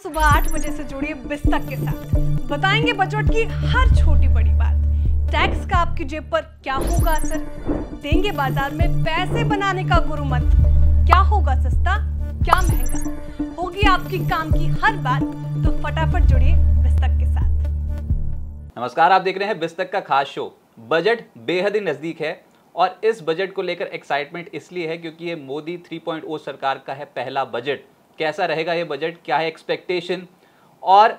सुबह आठ बजे से जुड़िए बिस्तक के साथ बताएंगे बजट की हर छोटी बड़ी बात टैक्स का आपकी जेब पर क्या होगा असर देंगे बाजार में पैसे बनाने का गुरु मंत्र क्या होगा सस्ता क्या महंगा होगी आपकी काम की हर बात तो फटाफट जुड़िए बिस्तक के साथ नमस्कार आप देख रहे हैं बिस्तक का खास शो बजट बेहद ही नजदीक है और इस बजट को लेकर एक्साइटमेंट इसलिए है क्योंकि ये मोदी 3.0 सरकार का है पहला बजट कैसा रहेगा ये बजट क्या है एक्सपेक्टेशन और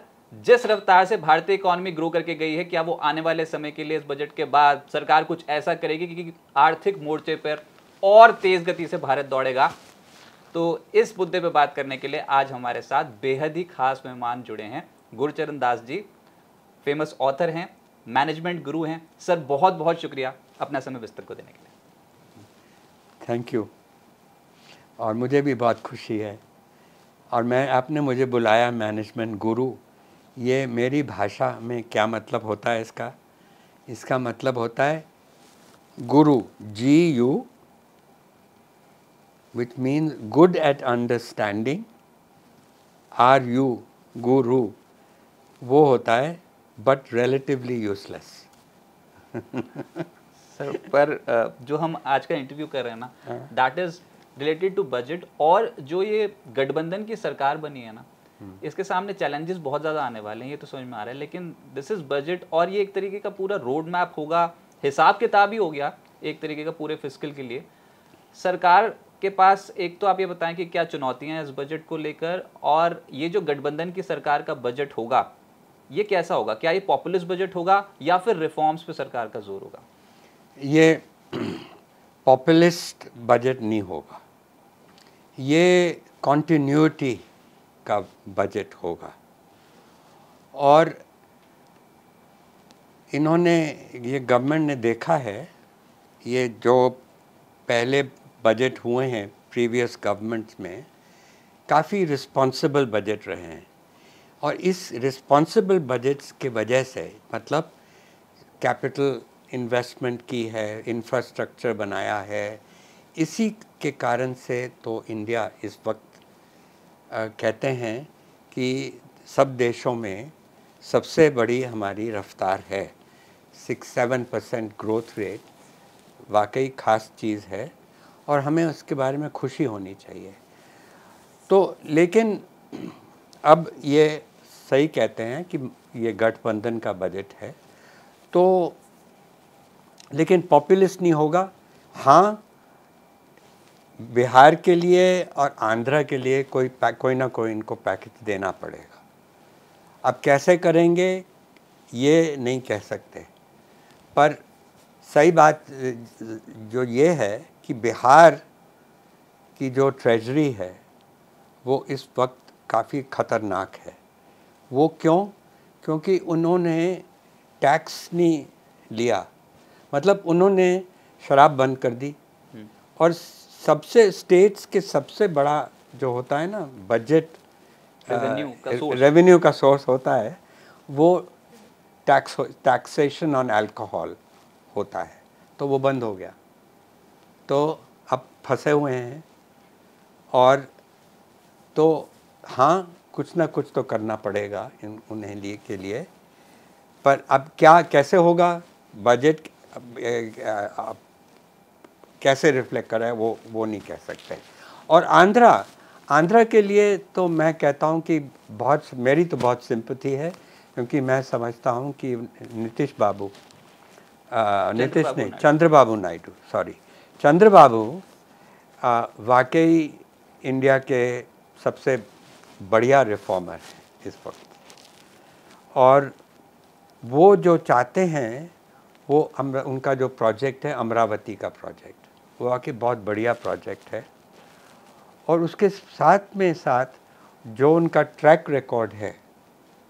जिस रफ्तार से भारतीय इकोनॉमी ग्रो करके गई है क्या वो आने वाले समय के लिए इस बजट के बाद सरकार कुछ ऐसा करेगी कि आर्थिक मोर्चे पर और तेज़ गति से भारत दौड़ेगा तो इस मुद्दे पर बात करने के लिए आज हमारे साथ बेहद ही खास मेहमान जुड़े हैं गुरचरण दास जी फेमस ऑथर हैं मैनेजमेंट गुरु हैं सर बहुत बहुत शुक्रिया अपना समय बिस्तर को देने के लिए थैंक यू और मुझे भी बहुत खुशी है और मैं आपने मुझे बुलाया मैनेजमेंट गुरु ये मेरी भाषा में क्या मतलब होता है इसका इसका मतलब होता है guru G U which means good at understanding R U guru वो होता है बट रिलेटिवली यूजलेस सर पर जो हम आज का इंटरव्यू कर रहे हैं ना दैट हाँ। इज़ रिलेटेड टू बजट और जो ये गठबंधन की सरकार बनी है ना हम्म। इसके सामने चैलेंजेस बहुत ज़्यादा आने वाले हैं ये तो समझ में आ रहा है लेकिन दिस इज़ बजट और ये एक तरीके का पूरा रोड मैप होगा हिसाब किताब ही हो गया एक तरीके का पूरे फिस्कल के लिए सरकार के पास एक तो आप ये बताएं कि क्या चुनौतियां हैं इस बजट को लेकर और ये जो गठबंधन की सरकार का बजट होगा ये कैसा होगा क्या ये पॉपुलिस्ट बजट होगा या फिर रिफॉर्म्स पे सरकार का जोर होगा ये पॉपुलिस्ट बजट नहीं होगा ये कॉन्टीन्यूटी का बजट होगा और इन्होंने ये गवर्नमेंट ने देखा है ये जो पहले बजट हुए हैं प्रीवियस गवर्नमेंट्स में काफ़ी रिस्पॉन्सिबल बजट रहे हैं और इस रिस्पॉन्सिबल बजट्स के वजह से मतलब कैपिटल इन्वेस्टमेंट की है इंफ्रास्ट्रक्चर बनाया है इसी के कारण से तो इंडिया इस वक्त आ, कहते हैं कि सब देशों में सबसे बड़ी हमारी रफ्तार है six seven percent growth rate वाकई ख़ास चीज़ है और हमें उसके बारे में खुशी होनी चाहिए तो लेकिन अब ये सही कहते हैं कि ये गठबंधन का बजट है तो लेकिन पॉपुलिस्ट नहीं होगा हाँ बिहार के लिए और आंध्रा के लिए कोई कोई ना कोई इनको पैकेज देना पड़ेगा अब कैसे करेंगे ये नहीं कह सकते पर सही बात जो ये है कि बिहार की जो ट्रेजरी है वो इस वक्त काफ़ी ख़तरनाक है वो क्यों क्योंकि उन्होंने टैक्स नहीं लिया मतलब उन्होंने शराब बंद कर दी हम्म। और सबसे स्टेट्स के सबसे बड़ा जो होता है ना बजट रेवेन्यू uh, का सोर्स होता है वो टैक्स टैक्सेशन ऑन अल्कोहल होता है तो वो बंद हो गया तो अब फंसे हुए हैं और तो हाँ कुछ ना कुछ तो करना पड़ेगा इन उन्हें लिए के लिए पर अब क्या कैसे होगा बजट कैसे रिफ्लेक्ट कर रहा है वो वो नहीं कह सकते और आंध्रा आंध्रा के लिए तो मैं कहता हूँ कि बहुत मेरी तो बहुत सिंपथी है क्योंकि मैं समझता हूँ कि नीतीश बाबू नीतीश नहीं चंद्रबाबू नायडू सॉरी चंद्रबाबू वाकई इंडिया के सबसे बढ़िया रिफॉर्मर हैं इस वक्त और वो जो चाहते हैं वो उनका जो प्रोजेक्ट है अमरावती का प्रोजेक्ट वो वाकई बहुत बढ़िया प्रोजेक्ट है और उसके साथ में साथ जो उनका ट्रैक रिकॉर्ड है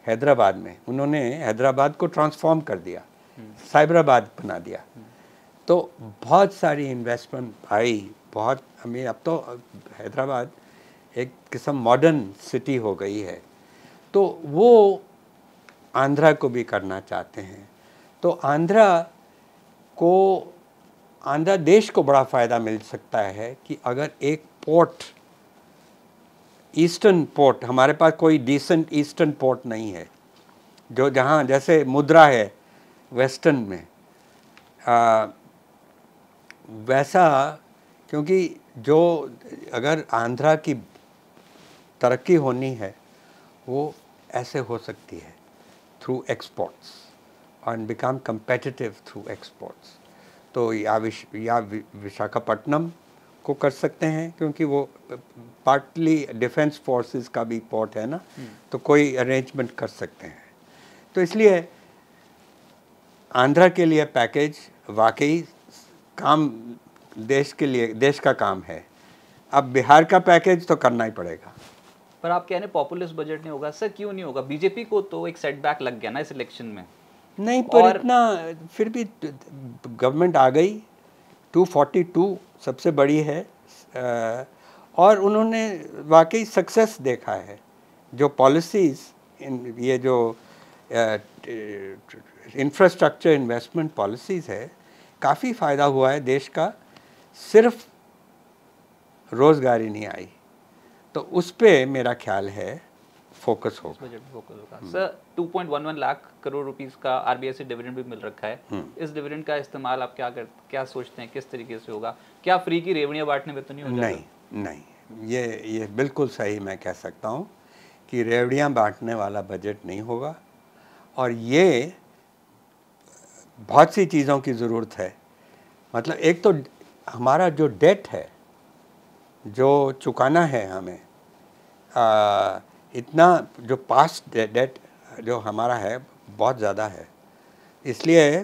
हैदराबाद में उन्होंने हैदराबाद को ट्रांसफॉर्म कर दिया हम्म। साइबराबाद बना दिया हम्म। तो बहुत सारी इन्वेस्टमेंट आई बहुत हमें अब तो हैदराबाद एक किस्म मॉडर्न सिटी हो गई है तो वो आंध्रा को भी करना चाहते हैं तो आंध्रा को आंध्र देश को बड़ा फ़ायदा मिल सकता है कि अगर एक पोर्ट ईस्टर्न पोर्ट हमारे पास कोई डिसेंट ईस्टर्न पोर्ट नहीं है जो जहाँ जैसे मुद्रा है वेस्टर्न में आ, वैसा क्योंकि जो अगर आंध्रा की तरक्की होनी है वो ऐसे हो सकती है through exports and become competitive through exports तो या विश या विशाखापट्टनम को कर सकते हैं क्योंकि वो पार्टली डिफेंस फोर्सेस का भी पोर्ट है ना हम्म। तो कोई अरेंजमेंट कर सकते हैं तो इसलिए आंध्रा के लिए पैकेज वाकई काम देश के लिए देश का काम है अब बिहार का पैकेज तो करना ही पड़ेगा पर आप कह रहे पॉपुलर बजट नहीं होगा सर क्यों नहीं होगा बीजेपी को तो एक सेटबैक लग गया ना इस इलेक्शन में नहीं पर और... इतना फिर भी गवर्नमेंट आ गई 242 सबसे बड़ी है और उन्होंने वाकई सक्सेस देखा है जो पॉलिसीज़ ये जो इंफ्रास्ट्रक्चर इन्वेस्टमेंट पॉलिसीज़ है काफ़ी फ़ायदा हुआ है देश का सिर्फ रोज़गारी नहीं आई तो उस पर मेरा ख्याल है फोकस होगा बजट पे फोकस होगा सर 2.11 लाख करोड़ रुपीस का आरबीआई से डिविडेंड भी मिल रखा है हम्म। इस डिविडेंड का इस्तेमाल आप क्या कर क्या सोचते हैं किस तरीके से होगा क्या फ्री की रेवड़ियाँ बांटने में तो नहीं होगा नहीं नहीं ये ये बिल्कुल सही मैं कह सकता हूँ कि रेवड़ियाँ बांटने वाला बजट नहीं होगा और ये बहुत सी चीज़ों की ज़रूरत है मतलब एक तो हमारा जो डेट है जो चुकाना है हमें आ, इतना जो पास्ट डेट जो हमारा है बहुत ज़्यादा है इसलिए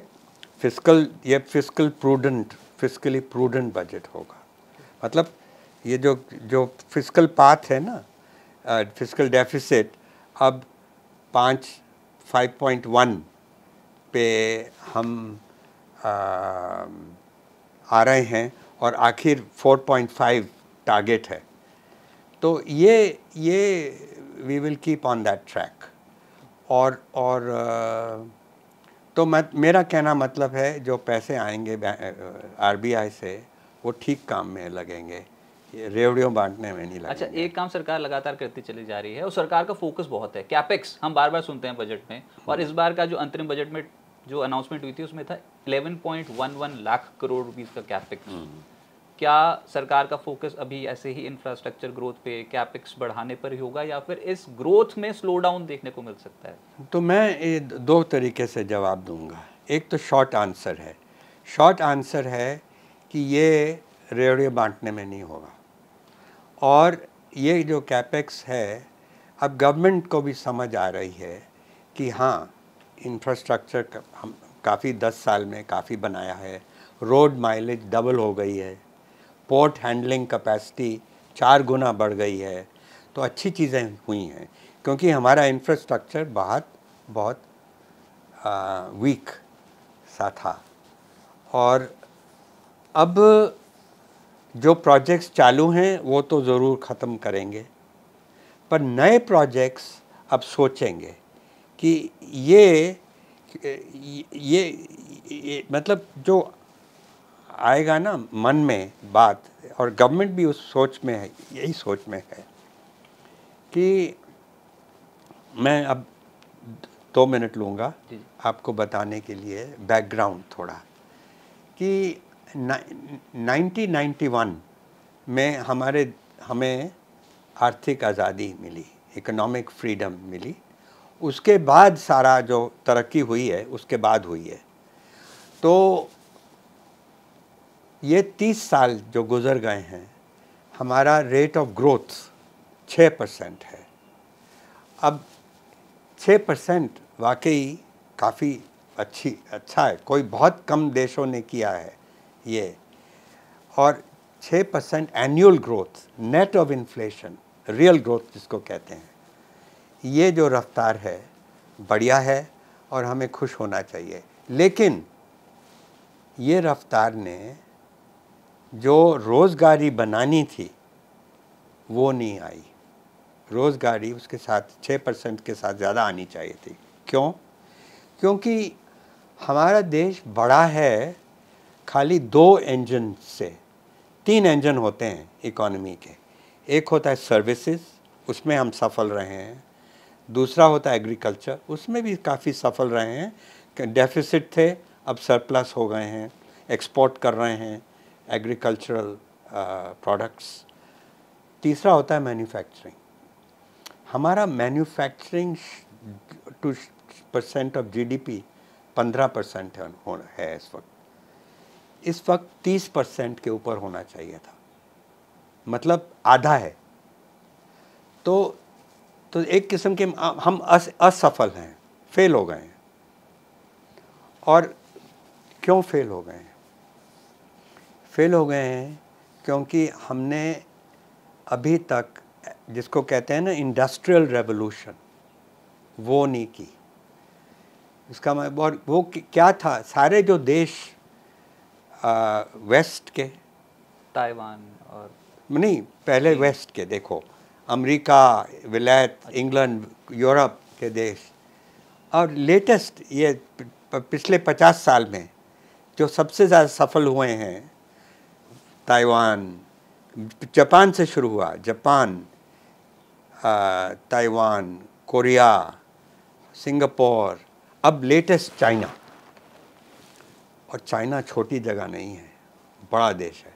फिजिकल ये physical prudent physically prudent budget होगा मतलब ये जो जो फिजिकल पाथ है ना फिजिकल डेफिसिट अब पाँच फाइव पॉइंट वन पे हम आ, आ रहे हैं और आखिर फोर पॉइंट फाइव टारगेट है तो ये ये we will keep on that track और और तो मत मेरा कहना मतलब है जो पैसे आएंगे आरबीआई से वो ठीक काम में लगेंगे रेवड़ियों बांटने में नहीं लगा अच्छा एक काम सरकार लगातार करती चली जा रही है और सरकार का फोकस बहुत है कैपेक्स हम बार बार सुनते हैं बजट में और हम्म। इस बार का जो अंतरिम बजट में जो अनाउंसमेंट हुई थी उसमें था 11.11 लाख करोड़ रुपीज का कैपेक्स क्या सरकार का फोकस अभी ऐसे ही इंफ्रास्ट्रक्चर ग्रोथ पे कैपिक्स बढ़ाने पर ही होगा या फिर इस ग्रोथ में स्लो डाउन देखने को मिल सकता है तो मैं दो तरीके से जवाब दूंगा एक तो शॉर्ट आंसर है शॉर्ट आंसर है कि ये रेवड़े बांटने में नहीं होगा और ये जो कैपेक्स है अब गवर्नमेंट को भी समझ आ रही है कि हाँ इंफ्रास्ट्रक्चर का, हम काफ़ी दस साल में काफ़ी बनाया है रोड माइलेज डबल हो गई है पोर्ट हैंडलिंग कैपेसिटी चार गुना बढ़ गई है तो अच्छी चीज़ें हुई हैं क्योंकि हमारा इंफ्रास्ट्रक्चर बहुत बहुत आ, वीक सा था और अब जो प्रोजेक्ट्स चालू हैं वो तो ज़रूर ख़त्म करेंगे पर नए प्रोजेक्ट्स अब सोचेंगे कि ये ये, ये, ये मतलब जो आएगा ना मन में बात और गवर्नमेंट भी उस सोच में है यही सोच में है कि मैं अब दो मिनट लूँगा आपको बताने के लिए बैकग्राउंड थोड़ा कि नाइनटीन नाइन्टी वन में हमारे हमें आर्थिक आज़ादी मिली इकोनॉमिक फ्रीडम मिली उसके बाद सारा जो तरक्की हुई है उसके बाद हुई है तो ये तीस साल जो गुज़र गए हैं हमारा रेट ऑफ ग्रोथ छः परसेंट है अब छः परसेंट वाकई काफ़ी अच्छी अच्छा है कोई बहुत कम देशों ने किया है ये और छः percent annual growth net of inflation real growth जिसको कहते हैं ये जो रफ्तार है बढ़िया है और हमें खुश होना चाहिए लेकिन ये रफ्तार ने जो रोज़गारी बनानी थी वो नहीं आई रोज़गारी उसके साथ छः परसेंट के साथ ज़्यादा आनी चाहिए थी क्यों क्योंकि हमारा देश बड़ा है खाली दो इंजन से तीन इंजन होते हैं इकोनॉमी के एक होता है सर्विसेज उसमें हम सफल रहे हैं दूसरा होता है एग्रीकल्चर उसमें भी काफ़ी सफल रहे हैं डेफिसिट थे अब सरप्लस हो गए हैं एक्सपोर्ट कर रहे हैं एग्रीकल्चरल प्रोडक्ट्स uh, तीसरा होता है मैन्युफैक्चरिंग हमारा manufacturing two percent of GDP पंद्रह परसेंट है इस वक्त इस वक्त तीस परसेंट के ऊपर होना चाहिए था मतलब आधा है तो तो एक किस्म के हम अस, असफल हैं फेल हो गए हैं और क्यों फेल हो गए हैं फेल हो गए हैं क्योंकि हमने अभी तक जिसको कहते हैं ना इंडस्ट्रियल रेवोल्यूशन वो नहीं की इसका मैं और वो क्या था सारे जो देश आ, वेस्ट के ताइवान और नहीं पहले वेस्ट के देखो अमेरिका विलायत अच्छा। इंग्लैंड यूरोप के देश और लेटेस्ट ये पिछले पचास साल में जो सबसे ज़्यादा सफल हुए हैं ताइवान जापान से शुरू हुआ जापान ताइवान कोरिया सिंगापुर अब लेटेस्ट चाइना और चाइना छोटी जगह नहीं है बड़ा देश है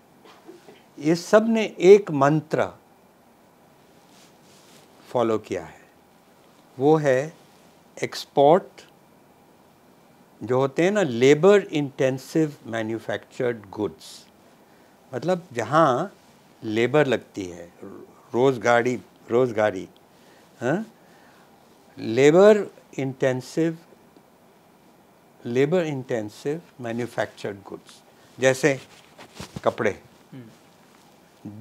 ये सब ने एक मंत्र फॉलो किया है वो है एक्सपोर्ट जो होते हैं ना लेबर इंटेंसिव मैन्युफैक्चर्ड गुड्स मतलब जहाँ लेबर लगती है रोजगारी रोजगारी हाँ labour intensive labour intensive manufactured goods जैसे कपड़े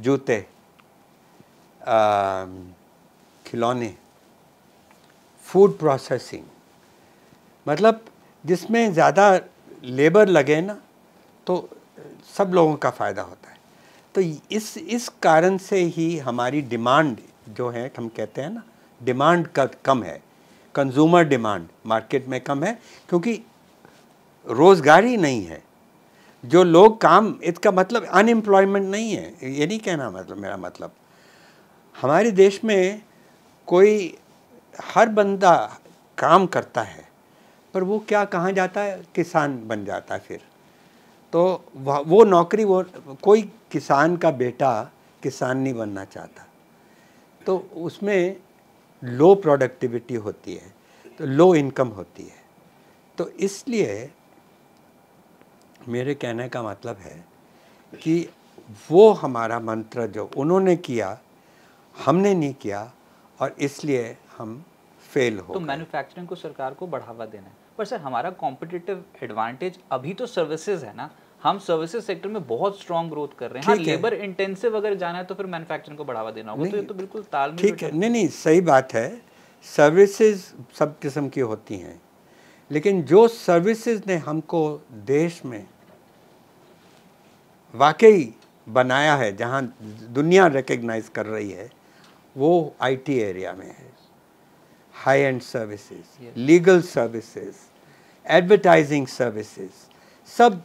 जूते खिलौने फूड प्रोसेसिंग मतलब जिसमें ज़्यादा लेबर लगे ना तो सब लोगों का फ़ायदा होता है तो इस इस कारण से ही हमारी डिमांड जो है हम कहते हैं ना डिमांड का कम है कंज्यूमर डिमांड मार्केट में कम है क्योंकि रोजगारी नहीं है जो लोग काम इसका मतलब अनएम्प्लॉयमेंट नहीं है ये नहीं कहना मतलब मेरा मतलब हमारे देश में कोई हर बंदा काम करता है पर वो क्या कहाँ जाता है किसान बन जाता है फिर तो वो नौकरी वो कोई किसान का बेटा किसान नहीं बनना चाहता तो उसमें लो प्रोडक्टिविटी होती है तो लो इनकम होती है तो इसलिए मेरे कहने का मतलब है कि वो हमारा मंत्र जो उन्होंने किया हमने नहीं किया और इसलिए हम फेल हो तो मैन्युफैक्चरिंग को सरकार को बढ़ावा देना है पर सर हमारा कॉम्पिटिटिव एडवांटेज अभी तो सर्विसेज है ना हम सर्विसेज सेक्टर में बहुत स्ट्रॉन्ग ग्रोथ कर रहे हैं हाँ, लेबर इंटेंसिव अगर जाना है तो फिर मैन्युफैक्चरिंग को बढ़ावा देना होगा तो ये तो बिल्कुल ताल ठीक है नहीं नहीं सही बात है सर्विसेज सब किस्म की होती हैं लेकिन जो सर्विसेज ने हमको देश में वाकई बनाया है जहाँ दुनिया रिकग्नाइज कर रही है वो आईटी एरिया में है high end services legal services advertising services सब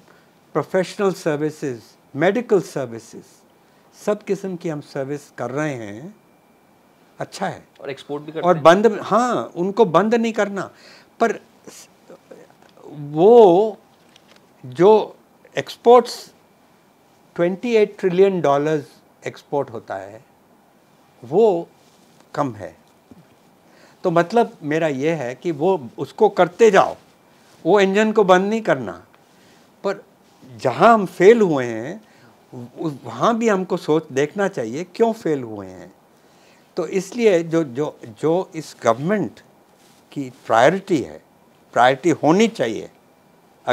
प्रोफेशनल सर्विसेज मेडिकल सर्विसेज सब किस्म की हम सर्विस कर रहे हैं अच्छा है और एक्सपोर्ट भी करते और बंद हाँ उनको बंद नहीं करना पर वो जो एक्सपोर्ट्स 28 ट्रिलियन डॉलर्स एक्सपोर्ट होता है वो कम है तो मतलब मेरा ये है कि वो उसको करते जाओ वो इंजन को बंद नहीं करना पर जहाँ हम फेल हुए हैं वहाँ भी हमको सोच देखना चाहिए क्यों फेल हुए हैं तो इसलिए जो जो जो इस गवर्नमेंट की प्रायोरिटी है प्रायोरिटी होनी चाहिए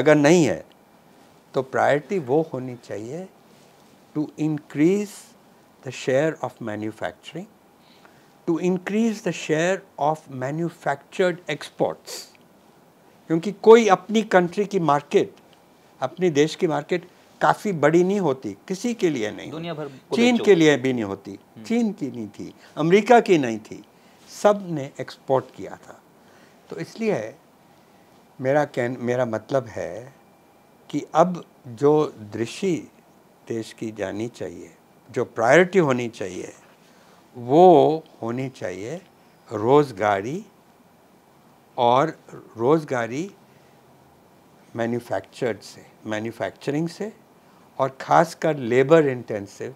अगर नहीं है तो प्रायोरिटी वो होनी चाहिए to increase the share of manufacturing to increase the share of manufactured exports क्योंकि कोई अपनी कंट्री की मार्केट अपने देश की मार्केट काफ़ी बड़ी नहीं होती किसी के लिए नहीं दुनिया भर चीन के लिए भी नहीं होती हम्म। चीन की नहीं थी अमेरिका की नहीं थी सब ने एक्सपोर्ट किया था तो इसलिए मेरा कह मेरा मतलब है कि अब जो दृष्टि देश की जानी चाहिए जो प्रायोरिटी होनी चाहिए वो होनी चाहिए रोज़गारी और रोज़गारी मैन्युफैक्चर्ड से मैन्युफैक्चरिंग से और खासकर लेबर इंटेंसिव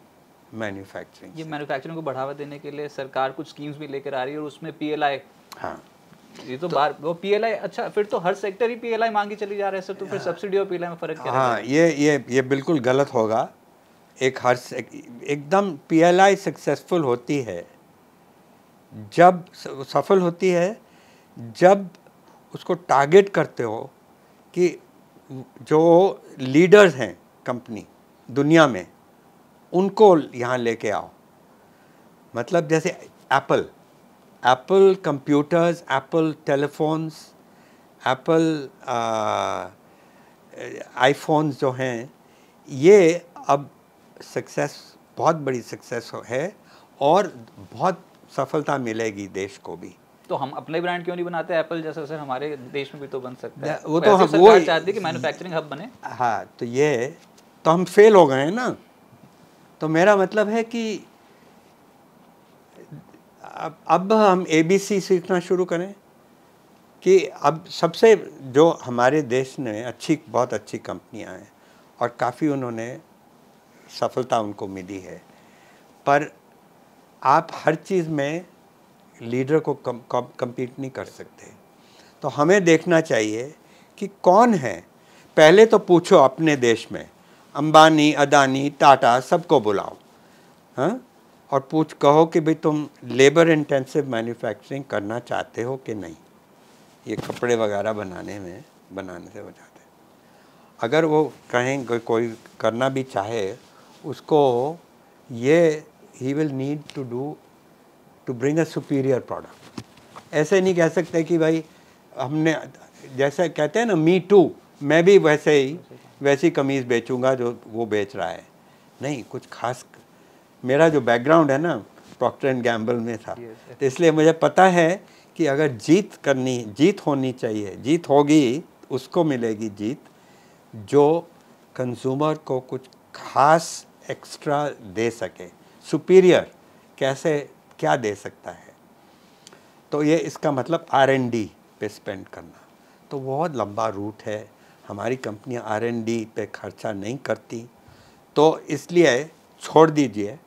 मैन्युफैक्चरिंग ये मैन्युफैक्चरिंग को बढ़ावा देने के लिए सरकार कुछ स्कीम्स भी लेकर आ रही है और उसमें पीएलआई हाँ ये तो, तो बार वो पीएलआई अच्छा फिर तो हर सेक्टर ही पीएलआई मांगी चली जा रहे हैं सर तो फिर सब्सिडी हाँ। और पीएलआई में फर्क क्या हाँ ये ये ये बिल्कुल गलत होगा एक हर एकदम पीएलआई सक्सेसफुल होती है जब सफल होती है जब उसको टारगेट करते हो कि जो लीडर्स हैं कंपनी दुनिया में उनको यहाँ लेके आओ मतलब जैसे Apple Apple computers Apple telephones Apple iPhones जो हैं ये अब सक्सेस बहुत बड़ी सक्सेस है और बहुत सफलता मिलेगी देश को भी तो हम अपने ब्रांड क्यों नहीं बनाते एप्पल जैसा सर हमारे देश में भी तो बन सकता है वो तो, तो हम वो चाहते कि मैन्युफैक्चरिंग हब बने हाँ तो ये तो हम फेल हो गए ना तो मेरा मतलब है कि अब अब हम ए बी सी सीखना शुरू करें कि अब सबसे जो हमारे देश ने अच्छी बहुत अच्छी कंपनियां हैं और काफ़ी उन्होंने सफलता उनको मिली है पर आप हर चीज़ में लीडर को कम, कम्पीट नहीं कर सकते तो हमें देखना चाहिए कि कौन है पहले तो पूछो अपने देश में अंबानी अदानी टाटा सबको बुलाओ हाँ और पूछ कहो कि भाई तुम लेबर इंटेंसिव मैन्युफैक्चरिंग करना चाहते हो कि नहीं ये कपड़े वगैरह बनाने में बनाने से बचाते अगर वो कहें कोई करना भी चाहे उसको ये he will need to do to bring a superior product ऐसे नहीं कह सकते कि भाई हमने जैसे कहते हैं ना मी टू मैं भी वैसे ही वैसी कमीज़ बेचूंगा जो वो बेच रहा है नहीं कुछ खास मेरा जो बैकग्राउंड है ना प्रॉक्टर एंड गैम्बल में था तो इसलिए मुझे पता है कि अगर जीत करनी जीत होनी चाहिए जीत होगी उसको मिलेगी जीत जो कंज्यूमर को कुछ खास एक्स्ट्रा दे सके सुपीरियर कैसे क्या दे सकता है तो ये इसका मतलब आर एन डी पे स्पेंड करना तो बहुत लंबा रूट है हमारी कंपनियां आर एन डी पे खर्चा नहीं करती तो इसलिए छोड़ दीजिए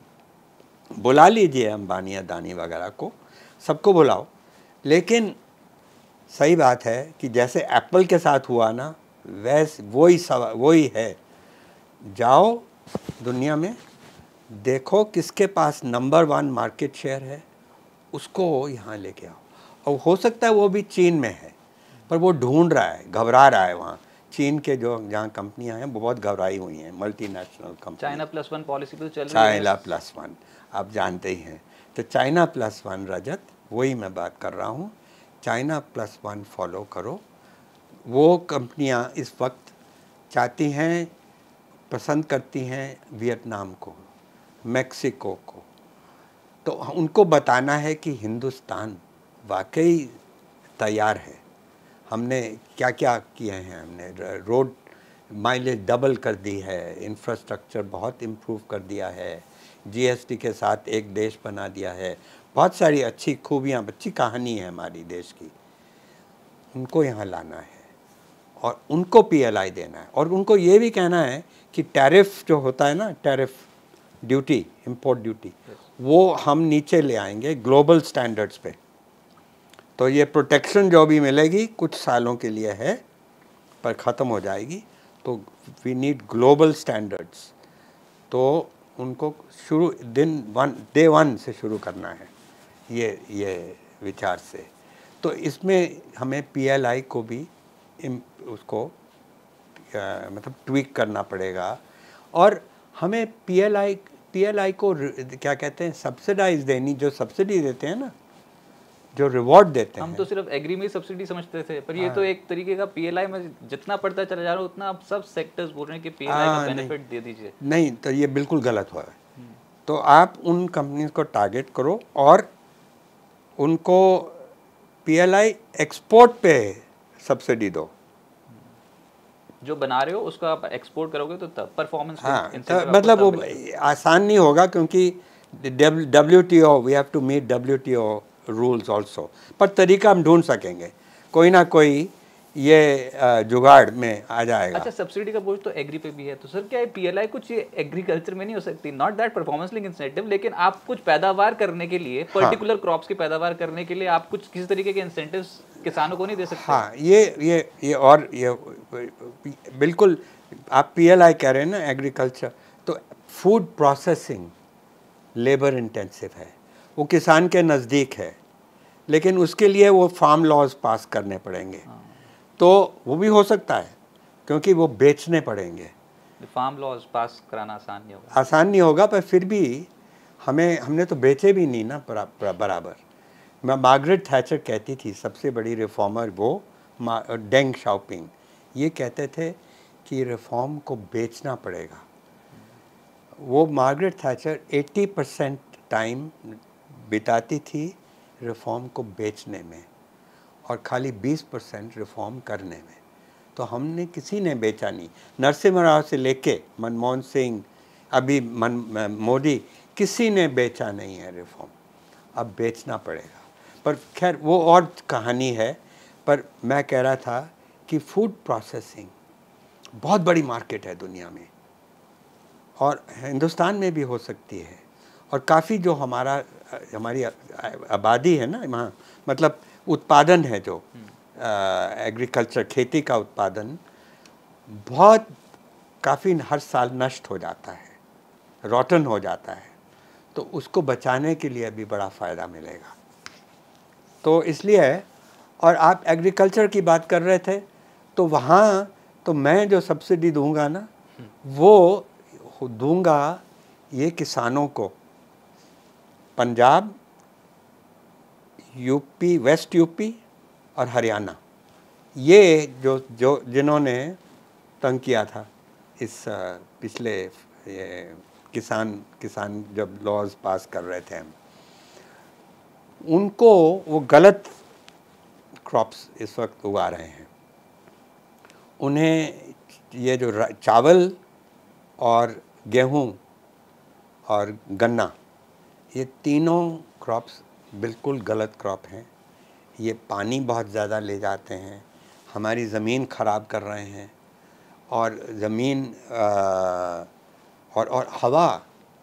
बुला लीजिए अंबानी अदानी वगैरह को सबको बुलाओ लेकिन सही बात है कि जैसे एप्पल के साथ हुआ ना वैस वही सवा वही है जाओ दुनिया में देखो किसके पास नंबर वन मार्केट शेयर है उसको यहाँ लेके आओ और हो सकता है वो भी चीन में है पर वो ढूंढ रहा है घबरा रहा है वहाँ चीन के जो जहाँ कंपनियाँ हैं वो बहुत घबराई हुई हैं multinational company China plus one policy भी चल रही है चाइना प्लस वन आप जानते ही हैं तो चाइना प्लस वन रजत वही मैं बात कर रहा हूँ चाइना प्लस वन फॉलो करो वो कंपनियाँ इस वक्त चाहती हैं पसंद करती हैं वियतनाम को मैक्सिको को तो उनको बताना है कि हिंदुस्तान वाकई तैयार है हमने क्या क्या किए हैं हमने रोड माइलेज डबल कर दी है इंफ्रास्ट्रक्चर बहुत इम्प्रूव कर दिया है जीएसटी के साथ एक देश बना दिया है बहुत सारी अच्छी खूबियाँ अच्छी कहानी है हमारी देश की उनको यहाँ लाना है और उनको पीएलआई देना है और उनको ये भी कहना है कि टैरिफ जो होता है ना टैरिफ ड्यूटी इम्पोर्ट ड्यूटी वो हम नीचे ले आएंगे ग्लोबल स्टैंडर्ड्स पे तो ये प्रोटेक्शन जो भी मिलेगी कुछ सालों के लिए है पर ख़त्म हो जाएगी तो वी नीड ग्लोबल स्टैंडर्ड्स तो उनको शुरू दिन वन डे वन से शुरू करना है ये ये विचार से तो इसमें हमें पीएलआई को भी उसको आ, मतलब ट्वीक करना पड़ेगा और हमें पीएलआई पीएलआई को क्या कहते हैं सब्सिडाइज देनी जो सब्सिडी देते हैं ना जो रिवॉर्ड देते हम हैं हम तो सिर्फ एग्री में सब्सिडी समझते थे पर ये तो हाँ। एक तरीके का पीएलआई में जितना पड़ता चला जा रहा है उतना आप सब सेक्टर्स बोल रहे हैं कि पीएलआई का बेनिफिट हाँ, दे दीजिए नहीं तो ये बिल्कुल गलत हुआ है हम्म। तो आप उन कंपनीज को टारगेट करो और उनको पीएलआई एक्सपोर्ट पे सब्सिडी दो जो बना रहे हो उसको आप एक्सपोर्ट करोगे तो तब परफॉर्मेंस हाँ तो मतलब वो आसान नहीं होगा क्योंकि W T O we have to meet W T O rules also पर तरीका हम ढूंढ सकेंगे कोई ना कोई ये जुगाड़ में आ जाएगा अच्छा सब्सिडी का बोझ तो एग्री पे भी है तो सर क्या है पीएलआई कुछ एग्रीकल्चर में नहीं हो सकती not that performance link incentive लेकिन आप कुछ पैदावार करने के लिए पर्टिकुलर हाँ। क्रॉप्स की पैदावार करने के लिए आप कुछ किसी तरीके के इंसेंटिव किसानों को नहीं दे सकते हाँ ये ये ये और ये बिल्कुल आप पी कह रहे हैं ना एग्रीकल्चर तो फूड प्रोसेसिंग लेबर इंटेंसिव है वो किसान के नज़दीक है लेकिन उसके लिए वो फार्म लॉज पास करने पड़ेंगे हाँ। तो वो भी हो सकता है क्योंकि वो बेचने पड़ेंगे फार्म लॉज पास कराना आसान नहीं होगा आसान नहीं होगा पर फिर भी हमें हमने तो बेचे भी नहीं ना बराबर मैं मार्गरेट थैचर कहती थी सबसे बड़ी रिफॉर्मर वो डेंग शाओपिंग ये कहते थे कि रिफॉर्म को बेचना पड़ेगा वो मार्गरेट थैचर 80 परसेंट टाइम बिताती थी रिफॉर्म को बेचने में और खाली 20 परसेंट रिफॉर्म करने में तो हमने किसी ने बेचा नहीं नरसिम्ह राव से लेके मनमोहन सिंह अभी मन मोदी किसी ने बेचा नहीं है रिफॉर्म अब बेचना पड़ेगा पर खैर वो और कहानी है पर मैं कह रहा था कि फूड प्रोसेसिंग बहुत बड़ी मार्केट है दुनिया में और हिंदुस्तान में भी हो सकती है और काफ़ी जो हमारा हमारी आबादी है ना वहाँ मतलब उत्पादन है जो एग्रीकल्चर हम्म। खेती का उत्पादन बहुत काफ़ी हर साल नष्ट हो जाता है रॉटन हो जाता है तो उसको बचाने के लिए भी बड़ा फ़ायदा मिलेगा तो इसलिए और आप एग्रीकल्चर की बात कर रहे थे तो वहाँ तो मैं जो सब्सिडी दूंगा ना हम्म। वो दूंगा ये किसानों को पंजाब यूपी वेस्ट यूपी और हरियाणा ये जो जो जिन्होंने तंग किया था इस पिछले ये किसान किसान जब लॉज पास कर रहे थे हम उनको वो गलत क्रॉप्स इस वक्त उगा रहे हैं उन्हें ये जो चावल और गेहूं और गन्ना ये तीनों क्रॉप्स बिल्कुल गलत क्रॉप हैं ये पानी बहुत ज़्यादा ले जाते हैं हमारी ज़मीन ख़राब कर रहे हैं और ज़मीन और और हवा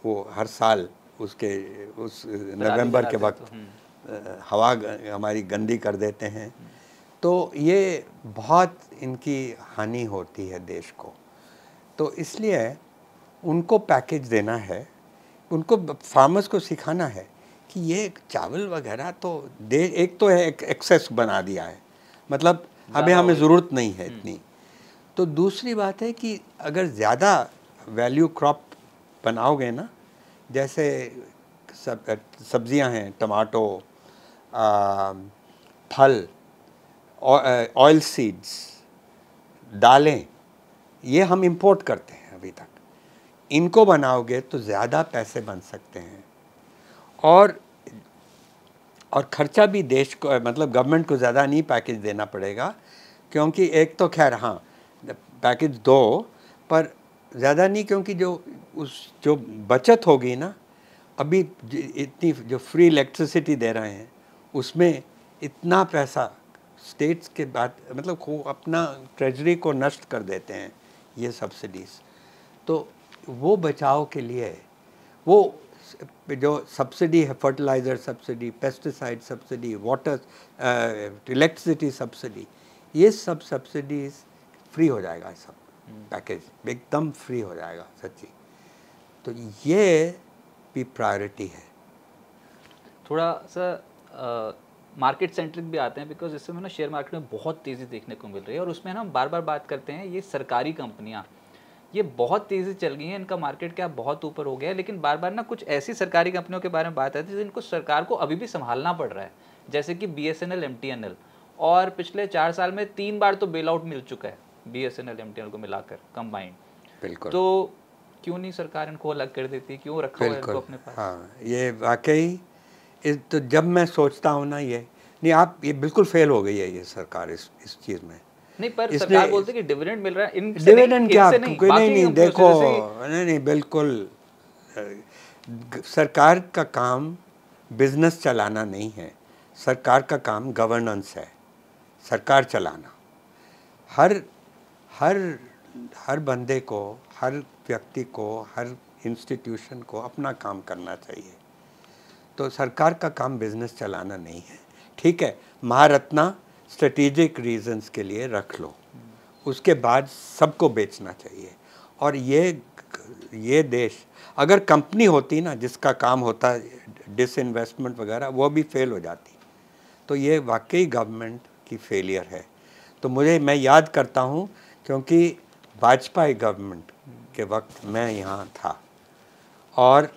वो हर साल उसके उस नवंबर के वक्त हवा हमारी गंदी कर देते हैं तो ये बहुत इनकी हानि होती है देश को तो इसलिए उनको पैकेज देना है उनको फार्मर्स को सिखाना है कि ये चावल वगैरह तो दे एक तो है एक एक्सेस बना दिया है मतलब अभी हमें ज़रूरत नहीं है हम्म। इतनी तो दूसरी बात है कि अगर ज़्यादा वैल्यू क्रॉप बनाओगे ना जैसे सब सब्जियां हैं टमाटो आ, फल ऑयल सीड्स दालें ये हम इंपोर्ट करते हैं अभी तक इनको बनाओगे तो ज़्यादा पैसे बन सकते हैं और और खर्चा भी देश को मतलब गवर्नमेंट को ज़्यादा नहीं पैकेज देना पड़ेगा क्योंकि एक तो खैर हाँ पैकेज दो पर ज़्यादा नहीं क्योंकि जो उस जो बचत होगी ना अभी इतनी जो फ्री इलेक्ट्रिसिटी दे रहे हैं उसमें इतना पैसा स्टेट्स के बाद मतलब अपना ट्रेजरी को नष्ट कर देते हैं ये सब्सिडीज़ तो वो बचाव के लिए वो जो सब्सिडी है fertiliser subsidy pesticide subsidy water electricity subsidy ये सब सब्सिडीज फ्री हो जाएगा सब पैकेज हम्म। एकदम फ्री हो जाएगा सच्ची तो ये भी प्रायोरिटी है थोड़ा सा मार्केट सेंट्रिक भी आते हैं बिकॉज समय ना शेयर मार्केट में बहुत तेज़ी देखने को मिल रही है और उसमें ना हम बार बार बात करते हैं ये सरकारी कंपनियाँ ये बहुत तेज़ी चल गई है इनका मार्केट क्या बहुत ऊपर हो गया है लेकिन बार बार ना कुछ ऐसी सरकारी कंपनियों के बारे में बात आती है जिनको सरकार को अभी भी संभालना पड़ रहा है जैसे कि B S N L M T N L और पिछले चार साल में तीन बार तो बेल आउट मिल चुका है B S N L M T N को मिलाकर कम्बाइंड बिल्कुल तो क्यों नहीं सरकार इनको अलग कर देती क्यों रखा है इनको अपने पास हाँ ये वाकई इस तो जब मैं सोचता हूँ ना ये नहीं आप ये बिल्कुल फेल हो गई है ये सरकार इस इस चीज़ में नहीं पर सरकार कि डिविडेंड मिल रहा है इन डिविडेंड क्या नहीं, नहीं, नहीं देखो नहीं नहीं बिल्कुल सरकार का काम बिजनेस चलाना नहीं है सरकार का काम गवर्नेंस है सरकार चलाना हर हर हर बंदे को हर व्यक्ति को हर इंस्टीट्यूशन को अपना काम करना चाहिए तो सरकार का काम बिजनेस चलाना नहीं है ठीक है महारत्ना स्ट्रेटेजिक रीजंस के लिए रख लो उसके बाद सबको बेचना चाहिए और ये ये देश अगर कंपनी होती ना जिसका काम होता डिस इन्वेस्टमेंट वगैरह वो भी फेल हो जाती तो ये वाकई गवर्नमेंट की फेलियर है तो मुझे मैं याद करता हूँ क्योंकि वाजपेयी गवर्नमेंट के वक्त मैं यहाँ था और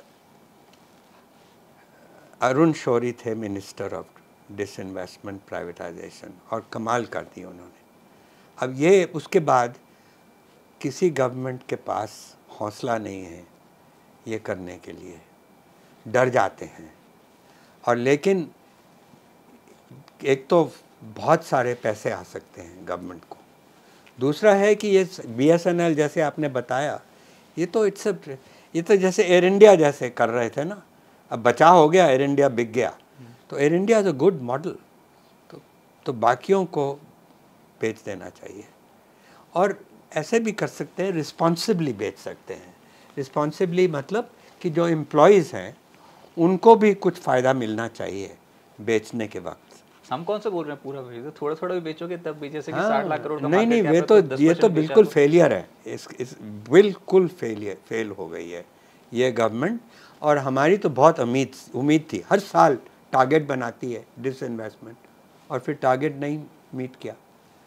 अरुण शौरी थे मिनिस्टर ऑफ डिसइन्वेस्टमेंट प्राइवेटाइजेशन और कमाल कर दी उन्होंने अब ये उसके बाद किसी गवर्नमेंट के पास हौसला नहीं है ये करने के लिए डर जाते हैं और लेकिन एक तो बहुत सारे पैसे आ सकते हैं गवर्नमेंट को दूसरा है कि ये बीएसएनएल जैसे आपने बताया ये तो इट्स ये तो जैसे एयर इंडिया जैसे कर रहे थे ना अब बचा हो गया एयर इंडिया बिक गया तो Air India is a good model तो तो बाकियों को बेच देना चाहिए और ऐसे भी कर सकते हैं रिस्पॉन्सिबली बेच सकते हैं रिस्पॉन्सिबली मतलब कि जो एम्प्लॉयज़ हैं उनको भी कुछ फ़ायदा मिलना चाहिए बेचने के वक्त हम कौन से बोल रहे हैं पूरा बेचो तो थोड़ा थोड़ा भी बेचोगे तब भी जैसे कि हाँ, लाख करोड़ नहीं नहीं वे तो, तो ये तो बिल्कुल फेलियर तो है इस इस बिल्कुल फेलियर फेल हो गई है ये गवर्नमेंट और हमारी तो बहुत उम्मीद उम्मीद थी हर साल टारगेट बनाती है डिसइन्वेस्टमेंट और फिर टारगेट नहीं मीट किया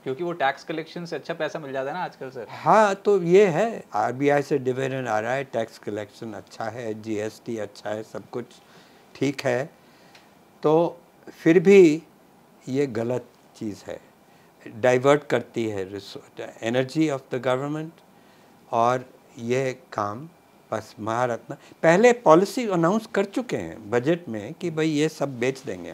क्योंकि वो टैक्स कलेक्शन से अच्छा पैसा मिल जाता है ना आजकल सर हाँ तो ये है आरबीआई से डिविडेंड आ रहा है टैक्स कलेक्शन अच्छा है जीएसटी अच्छा है सब कुछ ठीक है तो फिर भी ये गलत चीज़ है डाइवर्ट करती है एनर्जी ऑफ द गवर्नमेंट और ये काम बस महारत्न पहले पॉलिसी अनाउंस कर चुके हैं बजट में कि भाई ये सब बेच देंगे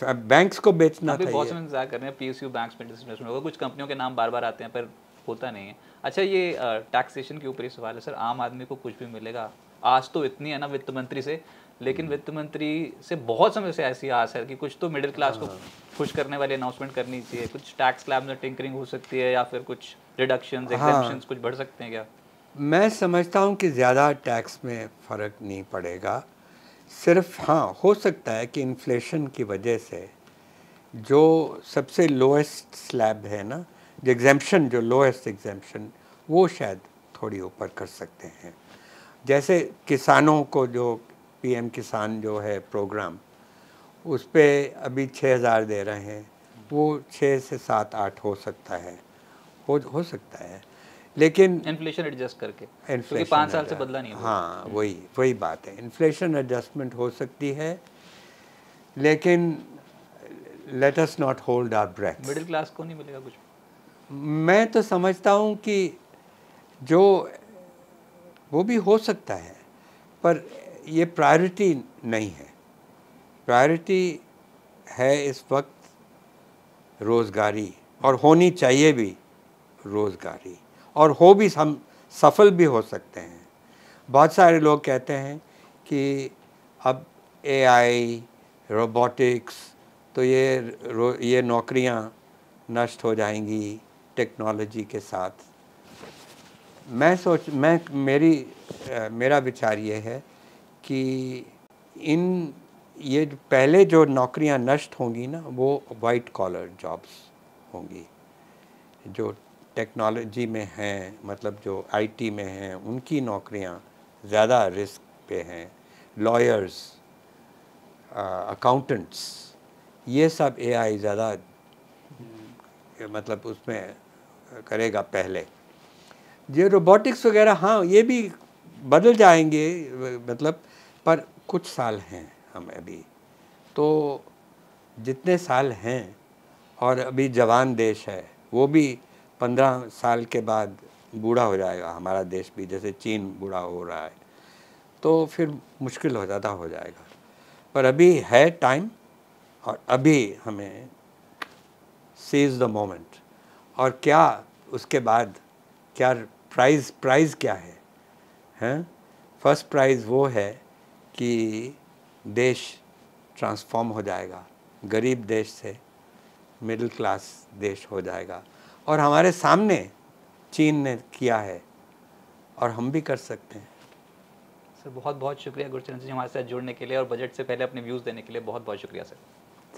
हम बैंक्स को बेचना था बहुत इंतजार कर रहे हैं पी बैंक्स में डिसमेंट होगा कुछ कंपनियों के नाम बार बार आते हैं पर होता नहीं है अच्छा ये टैक्सेशन के ऊपर ही सवाल है सर आम आदमी को कुछ भी मिलेगा आज तो इतनी है ना वित्त मंत्री से लेकिन हम्म। वित्त मंत्री से बहुत समय से ऐसी आस है कि कुछ तो मिडिल क्लास को हाँ। खुश करने वाली अनाउंसमेंट करनी चाहिए कुछ टैक्स स्लैब में टिंकरिंग हो सकती है या फिर कुछ रिडक्शन हाँ। कुछ बढ़ सकते हैं क्या मैं समझता हूँ कि ज़्यादा टैक्स में फ़र्क नहीं पड़ेगा सिर्फ हाँ हो सकता है कि इन्फ्लेशन की वजह से जो सबसे लोएस्ट स्लैब है ना जो एग्जामेशन जो लोएस्ट एग्जामेशन वो शायद थोड़ी ऊपर कर सकते हैं जैसे किसानों को जो पीएम किसान जो है प्रोग्राम उस पर अभी छः हज़ार दे रहे हैं वो छः से सात आठ हो सकता है हो हो सकता है लेकिन इन्फ्लेशन एडजस्ट करके क्योंकि तो पाँच साल से बदला नहीं हाँ वही वही बात है इन्फ्लेशन एडजस्टमेंट हो सकती है लेकिन let us not hold our breath middle class को नहीं मिलेगा कुछ मैं तो समझता हूँ कि जो वो भी हो सकता है पर ये प्रायोरिटी नहीं है प्रायोरिटी है इस वक्त रोज़गारी और होनी चाहिए भी रोज़गारी और हो भी हम सफल भी हो सकते हैं बहुत सारे लोग कहते हैं कि अब एआई रोबोटिक्स तो ये रो, ये नौकरियां नष्ट हो जाएंगी टेक्नोलॉजी के साथ मैं सोच मैं मेरी मेरा विचार ये है कि इन ये पहले जो नौकरियां नष्ट होंगी ना वो वाइट कॉलर जॉब्स होंगी जो टेक्नोलॉजी में हैं मतलब जो आईटी में हैं उनकी नौकरियां ज़्यादा रिस्क पे हैं लॉयर्स अकाउंटेंट्स ये सब एआई ज़्यादा मतलब उसमें करेगा पहले ये रोबोटिक्स वगैरह हाँ ये भी बदल जाएंगे मतलब पर कुछ साल हैं हम अभी तो जितने साल हैं और अभी जवान देश है वो भी पंद्रह साल के बाद बूढ़ा हो जाएगा हमारा देश भी जैसे चीन बूढ़ा हो रहा है तो फिर मुश्किल हो ज़्यादा हो जाएगा पर अभी है टाइम और अभी हमें सीज द मोमेंट और क्या उसके बाद क्या प्राइज प्राइज क्या है हैं फर्स्ट प्राइज वो है कि देश ट्रांसफॉर्म हो जाएगा गरीब देश से मिडिल क्लास देश हो जाएगा और हमारे सामने चीन ने किया है और हम भी कर सकते हैं सर बहुत बहुत शुक्रिया गुरुचरण जी हमारे साथ जुड़ने के लिए और बजट से पहले अपने व्यूज़ देने के लिए बहुत बहुत शुक्रिया sir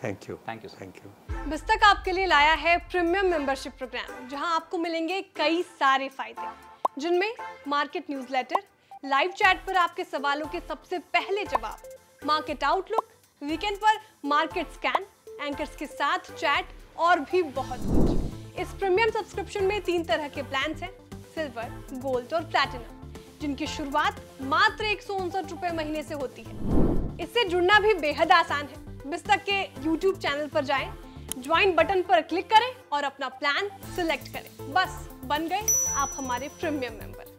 thank you thank you thank you बिस्तक आपके लिए लाया है प्रीमियम मेंबरशिप प्रोग्राम जहां आपको मिलेंगे कई सारे फायदे जिनमें मार्केट न्यूज़लेटर लाइव चैट पर आपके सवालों के सबसे पहले जवाब मार्केट आउटलुक वीकेंड पर मार्केट स्कैन एंकर्स के साथ चैट और भी बहुत कुछ इस प्रीमियम सब्सक्रिप्शन में तीन तरह के प्लान हैं सिल्वर गोल्ड और प्लैटिनम जिनकी शुरुआत मात्र एक सौ महीने से होती है इससे जुड़ना भी बेहद आसान है बिस्तक के यूट्यूब चैनल पर जाएं, ज्वाइन बटन पर क्लिक करें और अपना प्लान सिलेक्ट करें बस बन गए आप हमारे प्रीमियम मेंबर